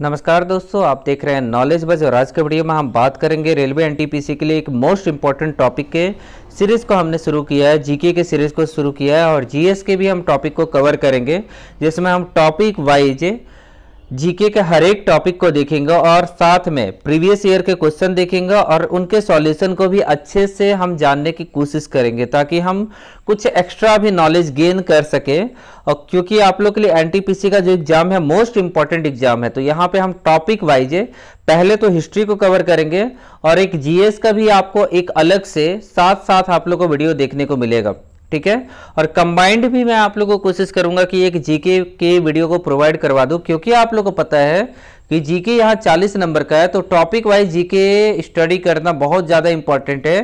नमस्कार दोस्तों आप देख रहे हैं नॉलेज बज और आज के वीडियो में हम बात करेंगे रेलवे एनटीपीसी के लिए एक मोस्ट इंपॉर्टेंट टॉपिक के सीरीज़ को हमने शुरू किया है जीके के सीरीज़ को शुरू किया है और जीएस के भी हम टॉपिक को कवर करेंगे जिसमें हम टॉपिक वाइज जीके के हर एक टॉपिक को देखेंगे और साथ में प्रीवियस ईयर के क्वेश्चन देखेंगे और उनके सॉल्यूशन को भी अच्छे से हम जानने की कोशिश करेंगे ताकि हम कुछ एक्स्ट्रा भी नॉलेज गेन कर सकें और क्योंकि आप लोग के लिए एनटीपीसी का जो एग्जाम है मोस्ट इंपॉर्टेंट एग्जाम है तो यहाँ पे हम टॉपिक वाइज पहले तो हिस्ट्री को कवर करेंगे और एक जीएस का भी आपको एक अलग से साथ साथ आप लोग को वीडियो देखने को मिलेगा ठीक है और कंबाइंड भी मैं आप लोगों को कोशिश करूंगा कि एक जीके के वीडियो को प्रोवाइड करवा दूं क्योंकि आप लोगों को पता है कि जीके यहाँ 40 नंबर का है तो टॉपिक वाइज जीके स्टडी करना बहुत ज़्यादा इंपॉर्टेंट है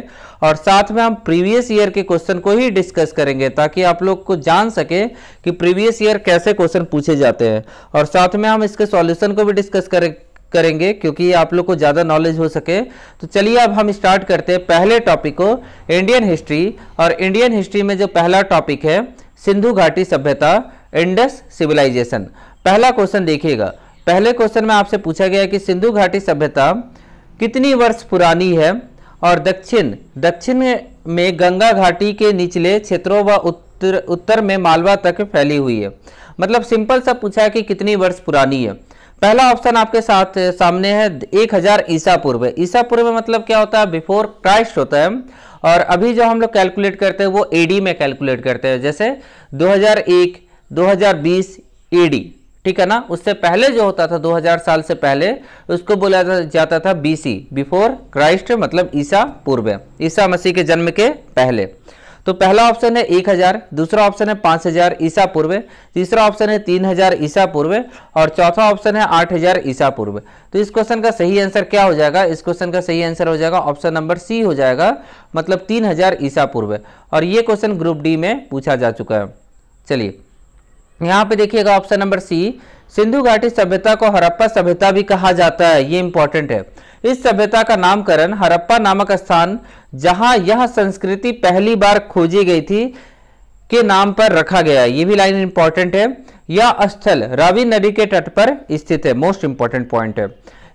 और साथ में हम प्रीवियस ईयर के क्वेश्चन को ही डिस्कस करेंगे ताकि आप लोग को जान सके कि प्रीवियस ईयर कैसे क्वेश्चन पूछे जाते हैं और साथ में हम इसके सॉल्यूशन को भी डिस्कस करें करेंगे क्योंकि आप लोग को ज़्यादा नॉलेज हो सके तो चलिए अब हम स्टार्ट करते हैं पहले टॉपिक को इंडियन हिस्ट्री और इंडियन हिस्ट्री में जो पहला टॉपिक है सिंधु घाटी सभ्यता इंडस सिविलाइजेशन पहला क्वेश्चन देखिएगा पहले क्वेश्चन में आपसे पूछा गया कि सिंधु घाटी सभ्यता कितनी वर्ष पुरानी है और दक्षिण दक्षिण में गंगा घाटी के निचले क्षेत्रों व उत्तर उत्तर में मालवा तक फैली हुई है मतलब सिंपल सा पूछा है कि कितनी वर्ष पुरानी है पहला ऑप्शन आपके साथ सामने है 1000 हजार ईसा पूर्व ईसा पूर्व मतलब क्या होता है बिफोर क्राइस्ट होता है और अभी जो हम लोग कैलकुलेट करते हैं वो एडी में कैलकुलेट करते हैं जैसे 2001 2020 एडी ठीक है ना उससे पहले जो होता था 2000 साल से पहले उसको बोला जाता था बीसी बिफोर क्राइस्ट मतलब ईसा पूर्व ईसा मसीह के जन्म के पहले तो पहला ऑप्शन है एक हजार दूसरा ऑप्शन है पांच हजार ईसा पूर्व तीसरा ऑप्शन है तीन हजार ईसा पूर्व और चौथा ऑप्शन है आठ हजार ईसा पूर्व तो इस क्वेश्चन का सही आंसर क्या हो जाएगा इस क्वेश्चन का सही आंसर हो जाएगा ऑप्शन नंबर सी हो जाएगा मतलब तीन हजार ईसा पूर्व और ये क्वेश्चन ग्रुप डी में पूछा जा चुका है चलिए यहाँ पे देखिएगा ऑप्शन नंबर सी सिंधु घाटी सभ्यता को हरप्पा सभ्यता भी कहा जाता है ये इंपॉर्टेंट है इस सभ्यता का नामकरण हरप्पा नामक स्थान जहां यह संस्कृति पहली बार खोजी गई थी के नाम पर रखा गया है भी लाइन इंपॉर्टेंट है यह स्थल रावी नदी के तट पर स्थित है मोस्ट इंपॉर्टेंट पॉइंट है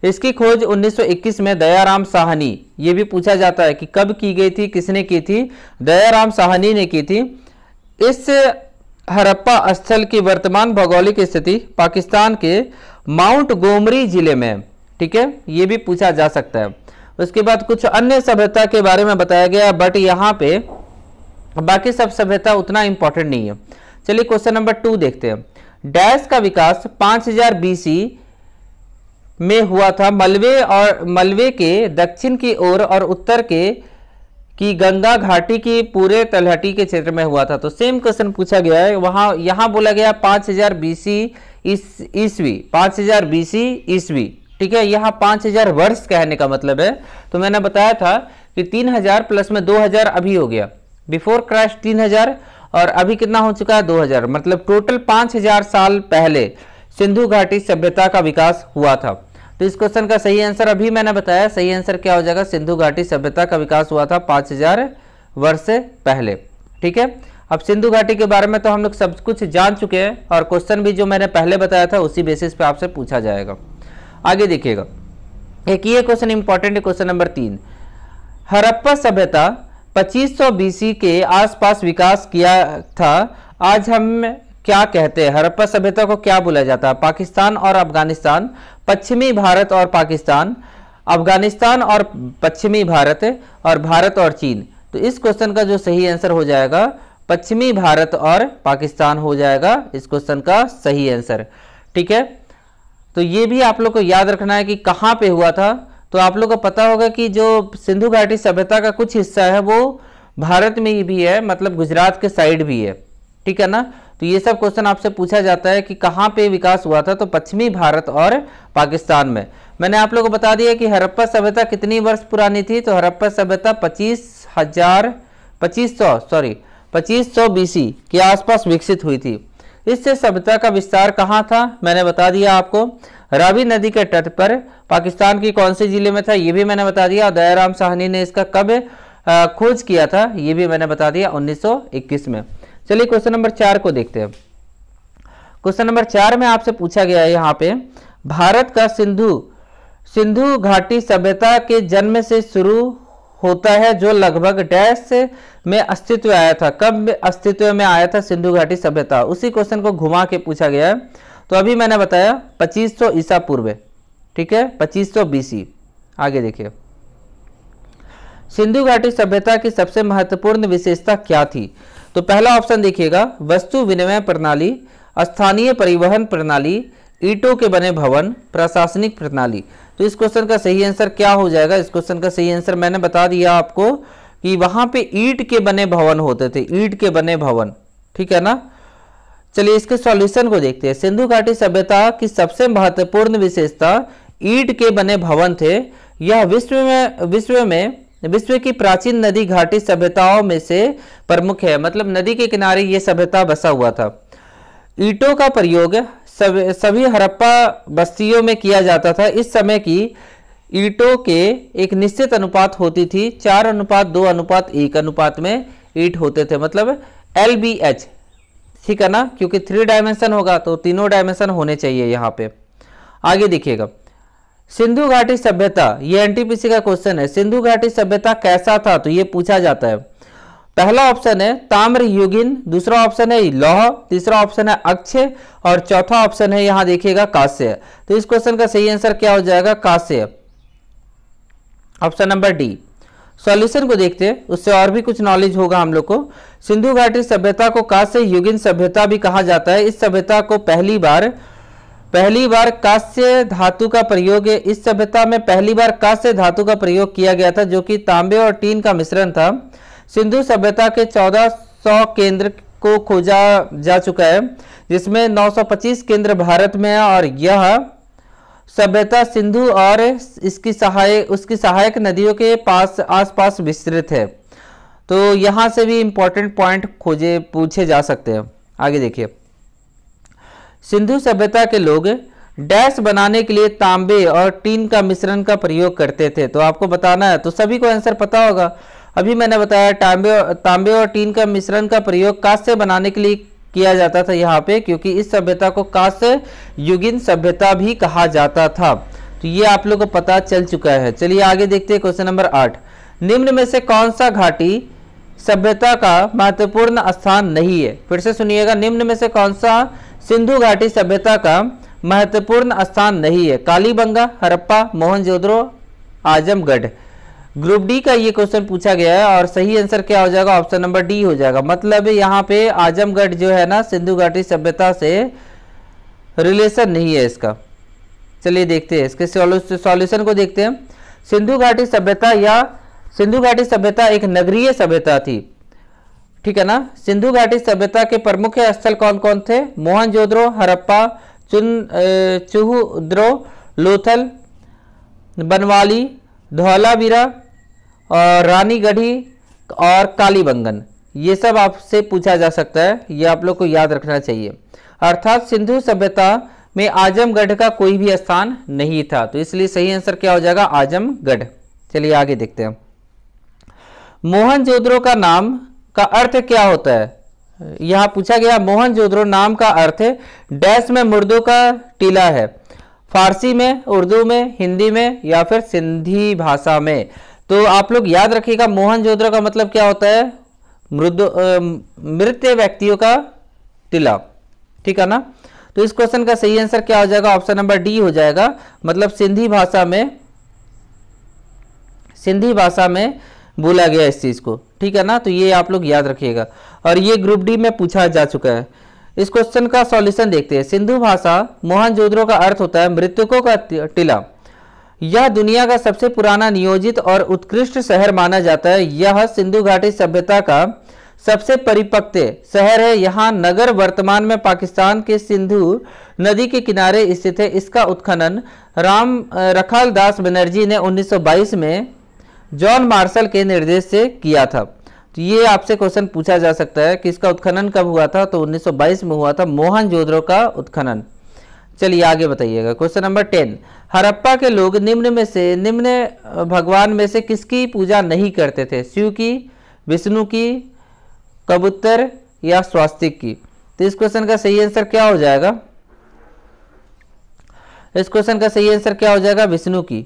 इसकी खोज 1921 में दयाराम साहनी ये भी पूछा जाता है कि कब की गई थी किसने की थी दयाराम साहनी ने की थी इस हरप्पा स्थल की वर्तमान भौगोलिक स्थिति पाकिस्तान के माउंट गोमरी जिले में ठीक है ये भी पूछा जा सकता है उसके बाद कुछ अन्य सभ्यता के बारे में बताया गया बट यहाँ पे बाकी सब सभ्यता उतना इंपॉर्टेंट नहीं है चलिए क्वेश्चन नंबर टू देखते हैं डैश का विकास 5000 बीसी में हुआ था मलबे और मलबे के दक्षिण की ओर और उत्तर के कि गंगा घाटी की पूरे तलहटी के क्षेत्र में हुआ था तो सेम क्वेश्चन पूछा गया है वहाँ यहाँ बोला गया 5000 बीसी ईस्वी पांच हजार बीसी ईस्वी ठीक है यहाँ पांच हजार वर्ष कहने का मतलब है तो मैंने बताया था कि तीन हजार प्लस में दो हजार अभी हो गया बिफोर क्राइस्ट तीन हजार और अभी कितना हो चुका है दो हजार मतलब टोटल पांच हजार साल पहले सिंधु घाटी सभ्यता का विकास हुआ था तो इस क्वेश्चन का सही आंसर अभी मैंने बताया सही आंसर क्या हो जाएगा सिंधु घाटी सभ्यता का विकास हुआ था पांच हजार वर्ष पहले ठीक है अब सिंधु घाटी के बारे में तो हम लोग सब कुछ जान चुके हैं और क्वेश्चन भी जो मैंने पहले बताया था उसी बेसिस पे आपसे पूछा जाएगा आगे देखिएगा एक ये क्वेश्चन इंपॉर्टेंट है क्वेश्चन नंबर तीन हरप्पा सभ्यता 2500 बीसी के आसपास विकास किया था आज हम क्या कहते हैं हरप्पा सभ्यता को क्या बोला जाता है पाकिस्तान और अफगानिस्तान पश्चिमी भारत और पाकिस्तान अफगानिस्तान और पश्चिमी भारत और भारत और चीन तो इस क्वेश्चन का जो सही आंसर हो जाएगा पश्चिमी भारत और पाकिस्तान हो जाएगा इस क्वेश्चन का सही आंसर ठीक है तो ये भी आप लोग को याद रखना है कि कहाँ पे हुआ था तो आप लोग को पता होगा कि जो सिंधु घाटी सभ्यता का कुछ हिस्सा है वो भारत में ही भी है मतलब गुजरात के साइड भी है ठीक है ना तो ये सब क्वेश्चन आपसे पूछा जाता है कि कहाँ पे विकास हुआ था तो पश्चिमी भारत और पाकिस्तान में मैंने आप लोग को बता दिया कि हरप्पा सभ्यता कितनी वर्ष पुरानी थी तो हरप्पा सभ्यता पच्चीस हजार पच्चीस सौ सॉरी पच्चीस सौ बीसी के आसपास विकसित हुई थी इससे सभ्यता का विस्तार कहाँ था मैंने बता दिया आपको रावी नदी के तट पर पाकिस्तान की कौन से जिले में था ये भी मैंने बता दिया दयाराम साहनी ने इसका कब खोज किया था ये भी मैंने बता दिया 1921 में चलिए क्वेश्चन नंबर चार को देखते हैं क्वेश्चन नंबर चार में आपसे पूछा गया है यहाँ पे भारत का सिंधु सिंधु घाटी सभ्यता के जन्म से शुरू होता है जो लगभग डैश में अस्तित्व आया था कब अस्तित्व में आया था सिंधु घाटी सभ्यता उसी क्वेश्चन को घुमा के पूछा गया है तो अभी मैंने बताया 2500 ईसा पूर्व ठीक है 2500 बीसी आगे देखिए सिंधु घाटी सभ्यता की सबसे महत्वपूर्ण विशेषता क्या थी तो पहला ऑप्शन देखिएगा वस्तु विनिमय प्रणाली स्थानीय परिवहन प्रणाली ईटों के बने भवन प्रशासनिक प्रणाली तो इस क्वेश्चन का सही आंसर क्या हो जाएगा इस क्वेश्चन का सही आंसर मैंने बता दिया आपको कि वहां पे ईट के बने भवन होते थे ईट के बने भवन ठीक है ना चलिए इसके सॉल्यूशन को देखते हैं सिंधु घाटी सभ्यता की सबसे महत्वपूर्ण विशेषता ईट के बने भवन थे यह विश्व में विश्व में विश्व की प्राचीन नदी घाटी सभ्यताओं में से प्रमुख है मतलब नदी के किनारे ये सभ्यता बसा हुआ था ईटों का प्रयोग सभी हरप्पा बस्तियों में किया जाता था इस समय की ईंटों के एक निश्चित अनुपात होती थी चार अनुपात दो अनुपात एक अनुपात में ईट होते थे मतलब एल बी एच ठीक है ना क्योंकि थ्री डायमेंशन होगा तो तीनों डायमेंशन होने चाहिए यहाँ पे आगे देखिएगा सिंधु घाटी सभ्यता ये एनटीपीसी का क्वेश्चन है सिंधु घाटी सभ्यता कैसा था तो ये पूछा जाता है पहला ऑप्शन है ताम्र युगिन दूसरा ऑप्शन है लौह तीसरा ऑप्शन है अक्षय और चौथा ऑप्शन है यहां देखिएगा कांस्य तो इस क्वेश्चन का सही आंसर क्या हो जाएगा कांस्य ऑप्शन नंबर डी सॉल्यूशन को देखते हैं उससे और भी कुछ नॉलेज होगा हम लोग को सिंधु घाटी सभ्यता को कांस्य युगिन सभ्यता भी कहा जाता है इस सभ्यता को पहली बार पहली बार कांस्य धातु का प्रयोग इस सभ्यता में पहली बार कांस्य धातु का प्रयोग किया गया था जो कि तांबे और टीन का मिश्रण था सिंधु सभ्यता के 1400 केंद्र को खोजा जा चुका है जिसमें 925 केंद्र भारत में है और यह सभ्यता सिंधु और इसकी सहायक उसकी सहायक नदियों के पास आसपास विस्तृत है तो यहाँ से भी इम्पोर्टेंट पॉइंट खोजे पूछे जा सकते हैं आगे देखिए सिंधु सभ्यता के लोग डैश बनाने के लिए तांबे और टीन का मिश्रण का प्रयोग करते थे तो आपको बताना है तो सभी को आंसर पता होगा अभी मैंने बताया तांबे तांबे और टीन का मिश्रण का प्रयोग कांस्य बनाने के लिए किया जाता था यहाँ पे क्योंकि इस सभ्यता को कांस्य युगिन सभ्यता भी कहा जाता था तो ये आप लोगों को पता चल चुका है चलिए आगे देखते हैं क्वेश्चन नंबर आठ निम्न में से कौन सा घाटी सभ्यता का महत्वपूर्ण स्थान नहीं है फिर से सुनिएगा निम्न में से कौन सा सिंधु घाटी सभ्यता का महत्वपूर्ण स्थान नहीं है कालीबंगा हरप्पा मोहनजोदड़ो आजमगढ़ ग्रुप डी का ये क्वेश्चन पूछा गया है और सही आंसर क्या हो जाएगा ऑप्शन नंबर डी हो जाएगा मतलब यहाँ पे आजमगढ़ जो है ना सिंधु घाटी सभ्यता से रिलेशन नहीं है इसका चलिए देखते हैं इसके सॉल्यूशन को देखते हैं सिंधु घाटी सभ्यता या सिंधु घाटी सभ्यता एक नगरीय सभ्यता थी ठीक है ना सिंधु घाटी सभ्यता के प्रमुख स्थल कौन कौन थे मोहनजोदड़ो हरप्पा चुन चुहद्रो लोथल बनवाली धौलावीरा और रानीगढ़ी और कालीबंगन ये सब आपसे पूछा जा सकता है ये आप लोग को याद रखना चाहिए अर्थात सिंधु सभ्यता में आजमगढ़ का कोई भी स्थान नहीं था तो इसलिए सही आंसर क्या हो जाएगा आजमगढ़ चलिए आगे देखते हैं मोहनजोदड़ो का नाम का अर्थ क्या होता है यहां पूछा गया मोहनजोदड़ो नाम का अर्थ डैश में मुर्दों का टीला है फारसी में उर्दू में हिंदी में या फिर सिंधी भाषा में तो आप लोग याद रखिएगा मोहनजोदड़ो का मतलब क्या होता है मृद मृत व्यक्तियों का तिलक ठीक है ना तो इस क्वेश्चन का सही आंसर क्या हो जाएगा ऑप्शन नंबर डी हो जाएगा मतलब सिंधी भाषा में सिंधी भाषा में बोला गया इस चीज़ को ठीक है ना तो ये आप लोग याद रखिएगा और ये ग्रुप डी में पूछा जा चुका है इस क्वेश्चन का सॉल्यूशन देखते हैं सिंधु भाषा मोहनजोदड़ो का अर्थ होता है मृतकों का टिला यह दुनिया का सबसे पुराना नियोजित और उत्कृष्ट शहर माना जाता है यह सिंधु घाटी सभ्यता का सबसे परिपक्व शहर है यहाँ नगर वर्तमान में पाकिस्तान के सिंधु नदी के किनारे स्थित है इसका उत्खनन राम रखाल दास बनर्जी ने 1922 में जॉन मार्शल के निर्देश से किया था तो ये आपसे क्वेश्चन पूछा जा सकता है कि इसका उत्खनन कब हुआ था तो 1922 में हुआ था मोहन जोदड़ो का उत्खनन चलिए आगे बताइएगा क्वेश्चन नंबर टेन हरप्पा के लोग निम्न में से निम्न भगवान में से किसकी पूजा नहीं करते थे शिव की विष्णु की कबूतर या स्वास्तिक की तो इस क्वेश्चन का सही आंसर क्या हो जाएगा इस क्वेश्चन का सही आंसर क्या हो जाएगा विष्णु की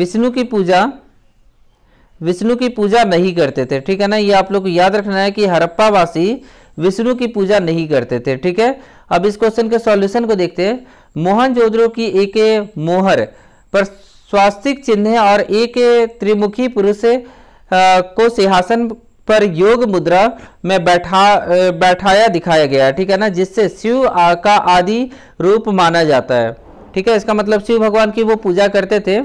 विष्णु की पूजा विष्णु की पूजा नहीं करते थे ठीक है ना ये आप लोग को याद रखना है कि हरप्पावासी विष्णु की पूजा नहीं करते थे ठीक है अब इस क्वेश्चन के सॉल्यूशन को देखते हैं मोहन जोदड़ो की एक मोहर पर स्वास्तिक चिन्ह और एक त्रिमुखी पुरुष को सिंहासन पर योग मुद्रा में बैठा बैठाया दिखाया गया ठीक है ना जिससे शिव का आदि रूप माना जाता है ठीक है इसका मतलब शिव भगवान की वो पूजा करते थे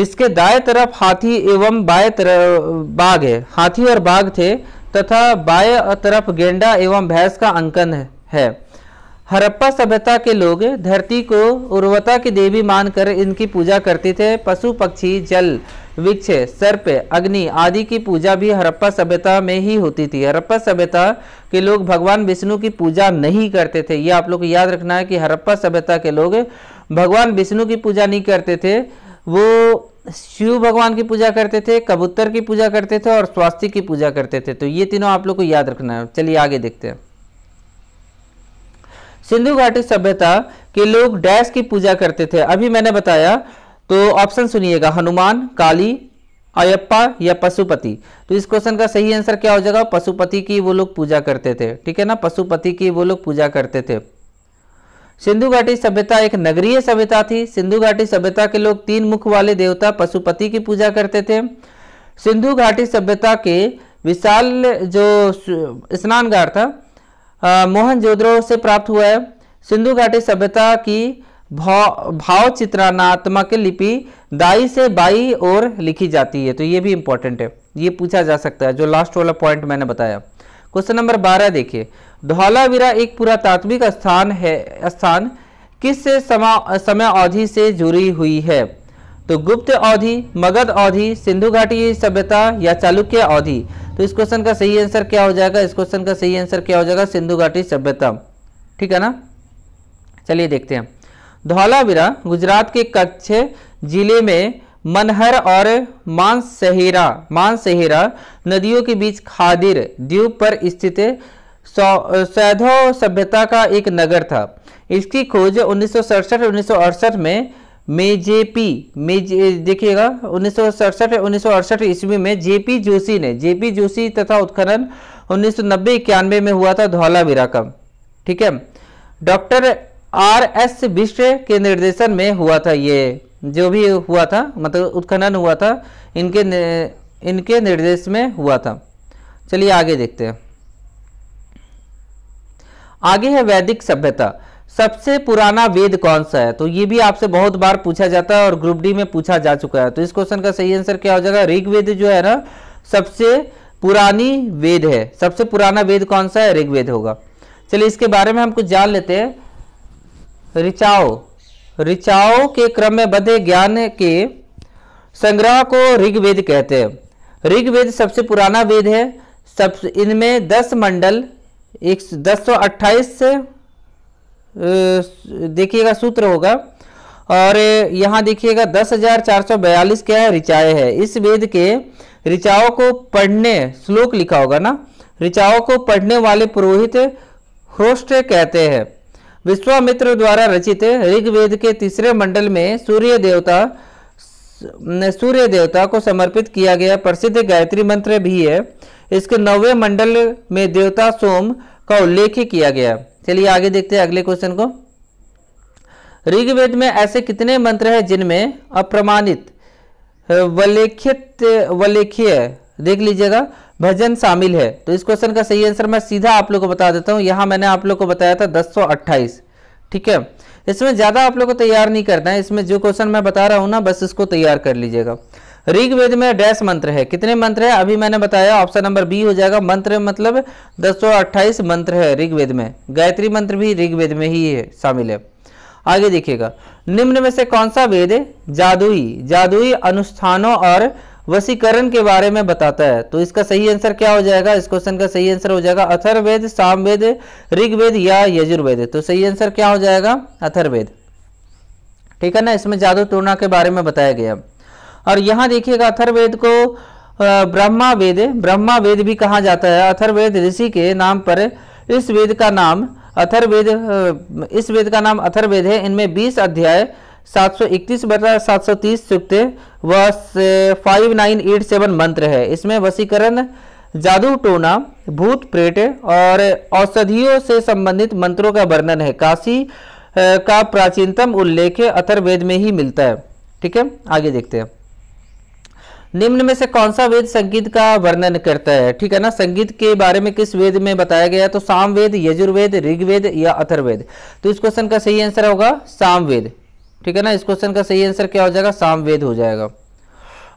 इसके दाएं तरफ हाथी एवं बाएं तरफ बाघ है हाथी और बाघ थे तथा बाएं तरफ गेंडा एवं भैंस का अंकन है हरप्पा सभ्यता के लोग धरती को उर्वरता की देवी मानकर इनकी पूजा करते थे पशु पक्षी जल वृक्ष सर्प अग्नि आदि की पूजा भी हरप्पा सभ्यता में ही होती थी हरप्पा सभ्यता के लोग भगवान विष्णु की पूजा नहीं करते थे यह आप लोग याद रखना है कि हरप्पा सभ्यता के लोग भगवान विष्णु की पूजा नहीं करते थे वो शिव भगवान की पूजा करते थे कबूतर की पूजा करते थे और स्वास्थ्य की पूजा करते थे तो ये तीनों आप लोग को याद रखना है चलिए आगे देखते हैं सिंधु घाटी सभ्यता के लोग डैश की पूजा करते थे अभी मैंने बताया तो ऑप्शन सुनिएगा हनुमान काली अयप्पा या पशुपति तो इस क्वेश्चन का सही आंसर क्या हो जाएगा पशुपति की वो लोग पूजा करते थे ठीक है ना पशुपति की वो लोग पूजा करते थे सिंधु घाटी सभ्यता एक नगरीय सभ्यता थी सिंधु घाटी सभ्यता के लोग तीन मुख वाले देवता पशुपति की पूजा करते थे सिंधु घाटी सभ्यता के विशाल जो स्नानगार था मोहन से प्राप्त हुआ है सिंधु घाटी सभ्यता की भाव भाव चित्रणात्मक लिपि दाई से बाई और लिखी जाती है तो ये भी इम्पोर्टेंट है ये पूछा जा सकता है जो लास्ट वाला पॉइंट मैंने बताया क्वेश्चन नंबर बारह देखिए धौलावीरा एक पुरातात्विक स्थान है स्थान किस से समा समय अवधि से जुड़ी हुई है तो गुप्त अवधि मगध अवधि सिंधु घाटी सभ्यता या चालुक्य अवधि तो इस क्वेश्चन का सही आंसर क्या हो जाएगा इस क्वेश्चन का सही आंसर क्या हो जाएगा सिंधु घाटी सभ्यता ठीक है ना चलिए देखते हैं धौलावीरा गुजरात के कच्छ जिले में मनहर और मानसहेरा मानसहेरा नदियों के बीच खादिर द्वीप पर स्थित सैधव सभ्यता का एक नगर था इसकी खोज उन्नीस सौ में मेजेपी मेजे देखिएगा उन्नीस सौ सड़सठ ईस्वी में जेपी जोशी ने जेपी जोशी तथा उत्खनन उन्नीस सौ इक्यानवे में हुआ था धौलावीरा का ठीक है डॉक्टर आर एस विश्व के निर्देशन में हुआ था ये जो भी हुआ था मतलब उत्खनन हुआ था इनके इनके निर्देश में हुआ था चलिए आगे देखते हैं आगे है वैदिक सभ्यता सबसे पुराना वेद कौन सा है तो ये भी आपसे बहुत बार पूछा जाता है और ग्रुप डी में पूछा जा चुका है तो इस क्वेश्चन का सही आंसर क्या हो जाएगा ऋग्वेद जो है ना सबसे पुरानी वेद है सबसे पुराना वेद कौन सा है ऋग्वेद होगा चलिए इसके बारे में हम कुछ जान लेते हैं रिचाओ ऋचाओं के क्रम में बधे ज्ञान के संग्रह को ऋग्वेद कहते हैं ऋग्वेद सबसे पुराना वेद है सब इनमें दस मंडल एक दस सौ अट्ठाईस देखिएगा सूत्र होगा और यहाँ देखिएगा दस हजार चार सौ बयालीस क्या है ऋचाए है इस वेद के ऋचाओं को पढ़ने श्लोक लिखा होगा ना ऋचाओं को पढ़ने वाले पुरोहित हृष्ट कहते हैं विश्वामित्र द्वारा रचित ऋग्वेद के तीसरे मंडल में सूर्य देवता सूर्य देवता को समर्पित किया गया प्रसिद्ध गायत्री मंत्र भी है इसके नौवे मंडल में देवता सोम का उल्लेख किया गया चलिए आगे देखते हैं अगले क्वेश्चन को ऋग्वेद में ऐसे कितने मंत्र हैं जिनमें अप्रमाणित वलेखित वलेखीय देख लीजिएगा भजन शामिल है तो इस क्वेश्चन का सही आंसर मैं सीधा आप लोग को बता देता हूँ यहाँ मैंने आप लोग को बताया था दस ठीक है इसमें ज़्यादा आप लोग को तैयार नहीं करना है इसमें जो क्वेश्चन मैं बता रहा हूँ ना बस इसको तैयार कर लीजिएगा ऋग्वेद में डैश मंत्र है कितने मंत्र है अभी मैंने बताया ऑप्शन नंबर बी हो जाएगा मंत्र मतलब अट्ठाईस मंत्र है ऋग्वेद में गायत्री मंत्र भी ऋग्वेद में ही है शामिल है आगे देखिएगा निम्न में से कौन सा वेद जादुई जादुई अनुष्ठानों और वसीकरण के बारे में बताता है तो इसका सही आंसर क्या हो जाएगा इस क्वेश्चन का सही आंसर हो जाएगा अथर्वेद सामवेद ऋग्वेद या यजुर्वेद तो सही आंसर क्या हो जाएगा अथर्वेद ठीक है ना इसमें जादू टोना के बारे में बताया गया और यहां देखिएगा अथर्वेद को ब्रह्मा वेद ब्रह्मा वेद भी कहा जाता है अथर्वेद ऋषि के नाम पर इस वेद का नाम अथर्वेद इस वेद का नाम अथर्वेद है इनमें बीस अध्याय 731 बटा 730 सुक्त व 5987 मंत्र है इसमें वसीकरण जादू टोना भूत प्रेत और औषधियों से संबंधित मंत्रों का वर्णन है काशी का प्राचीनतम उल्लेख अथर्वेद में ही मिलता है ठीक है आगे देखते हैं निम्न में से कौन सा वेद संगीत का वर्णन करता है ठीक है ना संगीत के बारे में किस वेद में बताया गया तो सामवेद यजुर्वेद ऋग्वेद या अथर्वेद तो इस क्वेश्चन का सही आंसर होगा सामवेद ठीक है ना इस क्वेश्चन का सही आंसर क्या हो जाएगा सामवेद हो जाएगा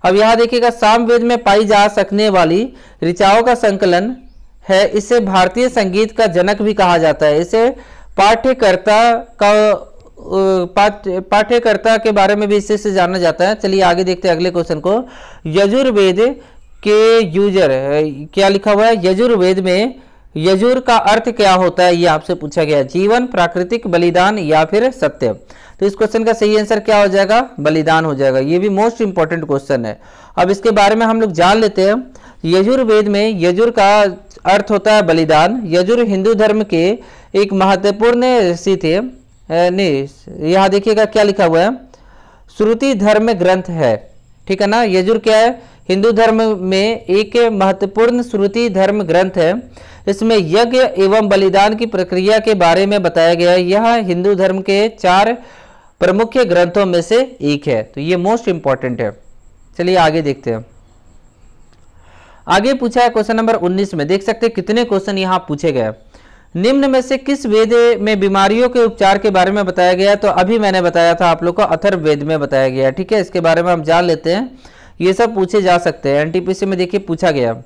अब यहां देखिएगा सामवेद में पाई जा सकने वाली ऋचाओं का संकलन है इसे भारतीय संगीत का जनक भी कहा जाता है इसे पाठ्यकर्ता का पाठ्यकर्ता के बारे में भी इसे से जाना जाता है चलिए आगे देखते हैं अगले क्वेश्चन को यजुर्वेद के यूजर क्या लिखा हुआ है यजुर्वेद में यजूर का अर्थ क्या होता है ये आपसे पूछा गया जीवन प्राकृतिक बलिदान या फिर सत्य तो इस क्वेश्चन का सही आंसर क्या हो जाएगा बलिदान हो जाएगा ये भी मोस्ट इंपॉर्टेंट क्वेश्चन है अब इसके बारे में हम लोग जान लेते हैं यजुर्वेद में यजुर का अर्थ होता है बलिदान यजुर हिंदू धर्म के एक महत्वपूर्ण ऋषि थे यहाँ देखिएगा क्या लिखा हुआ है श्रुति धर्म ग्रंथ है ठीक है ना यजुर क्या है हिंदू धर्म में एक महत्वपूर्ण श्रुति धर्म ग्रंथ है इसमें यज्ञ एवं बलिदान की प्रक्रिया के बारे में बताया गया है यह हिंदू धर्म के चार प्रमुख ग्रंथों में से एक है तो ये मोस्ट इंपॉर्टेंट है चलिए आगे देखते हैं आगे पूछा है क्वेश्चन नंबर 19 में देख सकते हैं कितने क्वेश्चन यहां पूछे गए निम्न में से किस वेद में बीमारियों के उपचार के बारे में बताया गया तो अभी मैंने बताया था आप लोग को वेद में बताया गया ठीक है इसके बारे में हम जान लेते हैं ये सब पूछे जा सकते हैं एनटीपीसी में देखिए पूछा गया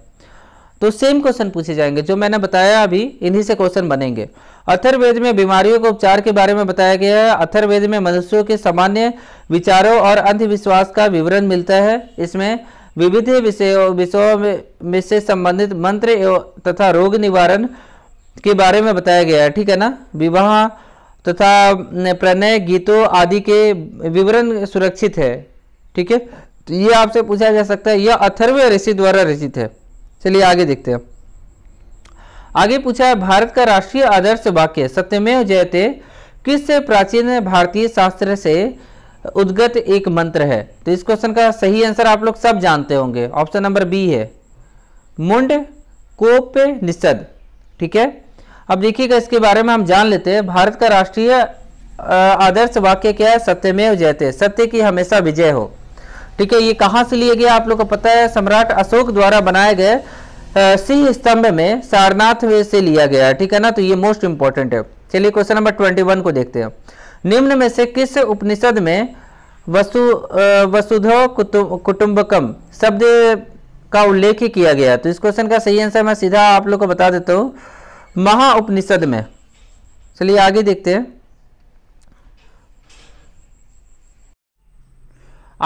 तो सेम क्वेश्चन पूछे जाएंगे जो मैंने बताया अभी इन्हीं से क्वेश्चन बनेंगे अथर्वेद में बीमारियों के उपचार के बारे में बताया गया है अथर्वेद में मनुष्यों के सामान्य विचारों और अंधविश्वास का विवरण मिलता है इसमें विविध विषयों विषयों में से संबंधित मंत्र तथा रोग निवारण के बारे में बताया गया है ठीक है ना विवाह तथा प्रणय गीतों आदि के विवरण सुरक्षित है ठीक है तो ये आपसे पूछा जा सकता है यह अथर्व ऋषि द्वारा रचित है चलिए आगे देखते हैं आगे पूछा है भारत का राष्ट्रीय आदर्श वाक्य सत्यमेव जयते किस प्राचीन भारतीय शास्त्र से उद्गत एक मंत्र है तो इस क्वेश्चन का सही आंसर आप लोग सब जानते होंगे ऑप्शन नंबर बी है मुंड कोप निषद ठीक है अब देखिएगा इसके बारे में हम जान लेते हैं भारत का राष्ट्रीय आदर्श वाक्य क्या है सत्यमेव जयते सत्य की हमेशा विजय हो ठीक है ये कहाँ से लिए गए आप लोग को पता है सम्राट अशोक द्वारा बनाए गए सिंह स्तंभ में सारनाथ से लिया गया ठीक है ना तो ये मोस्ट इंपॉर्टेंट है चलिए क्वेश्चन नंबर ट्वेंटी वन को देखते हैं निम्न में से किस उपनिषद में वसु वसुधो कुटुंबकम शब्द का उल्लेख किया गया तो इस क्वेश्चन का सही आंसर मैं सीधा आप लोग को बता देता हूँ महा उपनिषद में चलिए आगे देखते हैं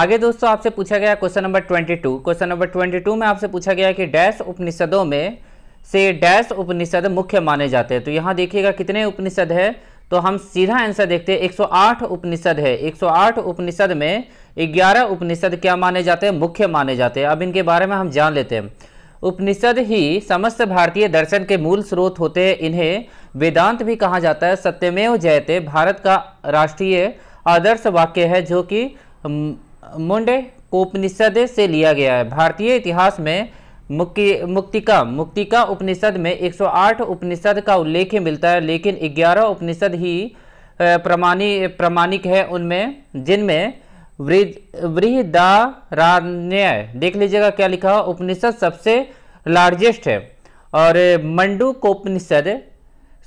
आगे दोस्तों आपसे पूछा गया क्वेश्चन नंबर 22 क्वेश्चन नंबर 22 में आपसे पूछा गया कि डैश उपनिषदों में से डैश उपनिषद मुख्य माने जाते हैं तो यहाँ देखिएगा कितने उपनिषद है तो हम सीधा आंसर देखते हैं 108 उपनिषद है 108 उपनिषद में 11 उपनिषद क्या माने जाते हैं मुख्य माने जाते हैं अब इनके बारे में हम जान लेते हैं उपनिषद ही समस्त भारतीय दर्शन के मूल स्रोत होते हैं इन्हें वेदांत भी कहा जाता है सत्यमेव जयते भारत का राष्ट्रीय आदर्श वाक्य है जो कि मुंडे को उपनिषद से लिया गया है भारतीय इतिहास में मुक्ति मुक्तिका मुक्तिका उपनिषद में 108 उपनिषद का उल्लेख मिलता है लेकिन 11 उपनिषद ही प्रमाणी प्रमाणिक है उनमें जिनमें वृहदारण्य देख लीजिएगा क्या लिखा उपनिषद सबसे लार्जेस्ट है और मंडू कोपनिषद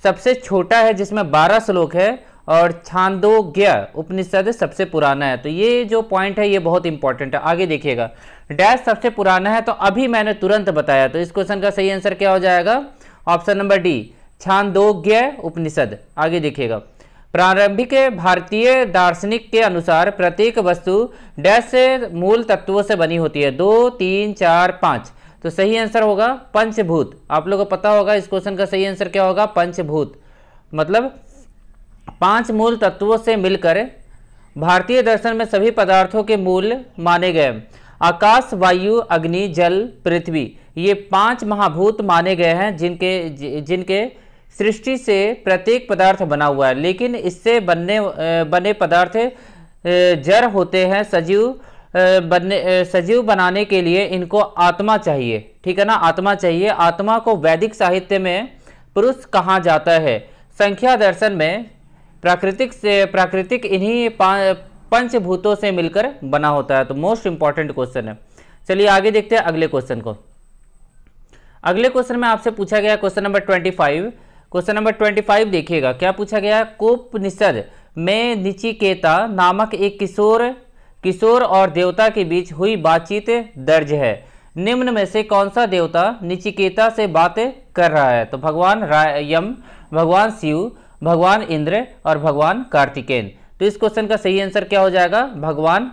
सबसे छोटा है जिसमें 12 श्लोक है और छांदोग्य उपनिषद सबसे पुराना है तो ये जो पॉइंट है ये बहुत इंपॉर्टेंट है आगे देखिएगा डैश सबसे पुराना है तो अभी मैंने तुरंत बताया तो इस क्वेश्चन का सही आंसर क्या हो जाएगा option number D Chandogya Upanishad आगे देखिएगा प्रारंभिक भारतीय दार्शनिक के अनुसार प्रत्येक वस्तु डैश से मूल तत्वों से बनी होती है दो तीन चार पाँच तो सही आंसर होगा पंचभूत आप लोगों को पता होगा इस क्वेश्चन का सही आंसर क्या होगा पंचभूत मतलब पांच मूल तत्वों से मिलकर भारतीय दर्शन में सभी पदार्थों के मूल माने गए आकाश वायु अग्नि जल पृथ्वी ये पांच महाभूत माने गए हैं जिनके जिनके सृष्टि से प्रत्येक पदार्थ बना हुआ है लेकिन इससे बनने बने पदार्थ जड़ होते हैं सजीव बनने सजीव बनाने के लिए इनको आत्मा चाहिए ठीक है ना आत्मा चाहिए आत्मा को वैदिक साहित्य में पुरुष कहा जाता है संख्या दर्शन में प्राकृतिक से प्राकृतिक इन्हीं पंचभूतों से मिलकर बना होता है तो मोस्ट इंपॉर्टेंट क्वेश्चन है चलिए आगे देखते हैं अगले क्वेश्चन को अगले क्वेश्चन में आपसे पूछा गया question number twenty five question number twenty five देखिएगा क्या पूछा गया कोपनिषद में निचिकेता नामक एक किशोर किशोर और देवता के बीच हुई बातचीत दर्ज है निम्न में से कौन सा देवता निचिकेता से बात कर रहा है तो भगवान यम भगवान शिव भगवान इंद्र और भगवान कार्तिकेन तो इस क्वेश्चन का सही आंसर क्या हो जाएगा भगवान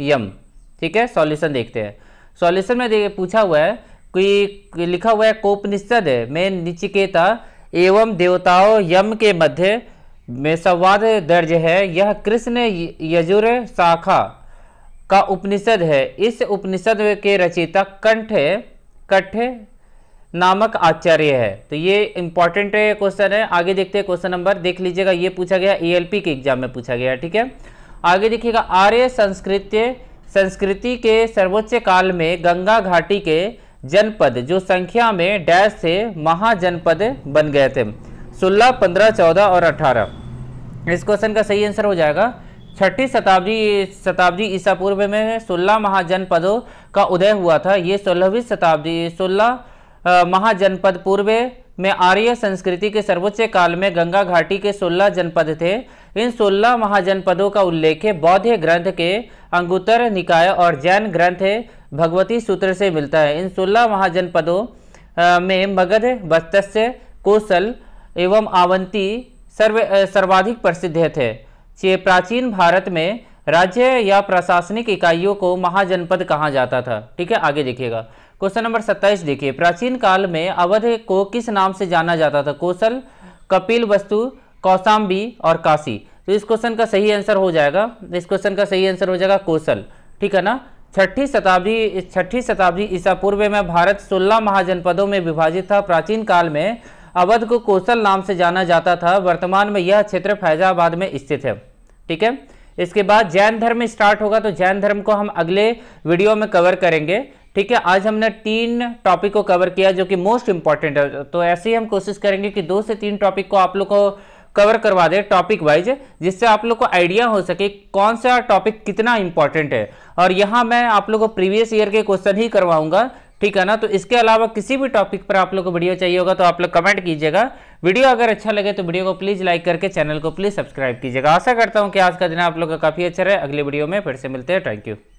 यम ठीक है सॉल्यूशन देखते हैं सॉल्यूशन में देखिए पूछा हुआ है कि लिखा हुआ है कोपनिषद में निचिकेता एवं देवताओं यम के मध्य में संवाद दर्ज है यह कृष्ण यजुर शाखा का उपनिषद है इस उपनिषद के रचयिता कंठ कठ नामक आचार्य है तो ये इंपॉर्टेंट क्वेश्चन है आगे देखते हैं क्वेश्चन नंबर देख लीजिएगा ये पूछा गया ईएलपी के एग्जाम में पूछा गया ठीक है आगे देखिएगा आर्य संस्कृत संस्कृति के सर्वोच्च काल में गंगा घाटी के जनपद जो संख्या में डैश से महाजनपद बन गए थे सोलह पंद्रह चौदह और अठारह इस क्वेश्चन का सही आंसर हो जाएगा छठी शताब्दी शताब्दी ईसा पूर्व में सोलह महाजनपदों का उदय हुआ था ये सोलहवीं शताब्दी सोलह महाजनपद पूर्व में आर्य संस्कृति के सर्वोच्च काल में गंगा घाटी के 16 जनपद थे इन 16 महाजनपदों का उल्लेख बौद्ध ग्रंथ के अंगुतर निकाय और जैन ग्रंथ भगवती सूत्र से मिलता है इन 16 महाजनपदों में मगध बस्तस्य कोसल एवं आवंती सर्व सर्वाधिक प्रसिद्ध थे ये प्राचीन भारत में राज्य या प्रशासनिक इकाइयों को महाजनपद कहा जाता था ठीक है आगे देखिएगा क्वेश्चन नंबर सत्ताईस देखिए प्राचीन काल में अवध को किस नाम से जाना जाता था कौशल कपिल वस्तु कौशाम्बी और काशी तो इस क्वेश्चन का सही आंसर हो जाएगा इस क्वेश्चन का सही आंसर हो जाएगा कौशल ठीक है ना छठी शताब्दी छठी शताब्दी ईसा पूर्व में भारत सोलह महाजनपदों में विभाजित था प्राचीन काल में अवध को कौशल नाम से जाना जाता था वर्तमान में यह क्षेत्र फैजाबाद में स्थित है ठीक है इसके बाद जैन धर्म स्टार्ट होगा तो जैन धर्म को हम अगले वीडियो में कवर करेंगे ठीक है आज हमने तीन टॉपिक को कवर किया जो कि मोस्ट इंपॉर्टेंट है तो ऐसे ही हम कोशिश करेंगे कि दो से तीन टॉपिक को आप लोग को कवर करवा दे टॉपिक वाइज जिससे आप लोग को आइडिया हो सके कौन सा टॉपिक कितना इंपॉर्टेंट है और यहाँ मैं आप लोग को प्रीवियस ईयर के क्वेश्चन ही करवाऊंगा ठीक है ना तो इसके अलावा किसी भी टॉपिक पर आप लोग को वीडियो चाहिए होगा तो आप लोग कमेंट कीजिएगा वीडियो अगर अच्छा लगे तो वीडियो को प्लीज़ लाइक करके चैनल को प्लीज़ सब्सक्राइब कीजिएगा आशा करता हूँ कि आज का दिन आप लोग का काफ़ी अच्छा रहे अगले वीडियो में फिर से मिलते हैं थैंक यू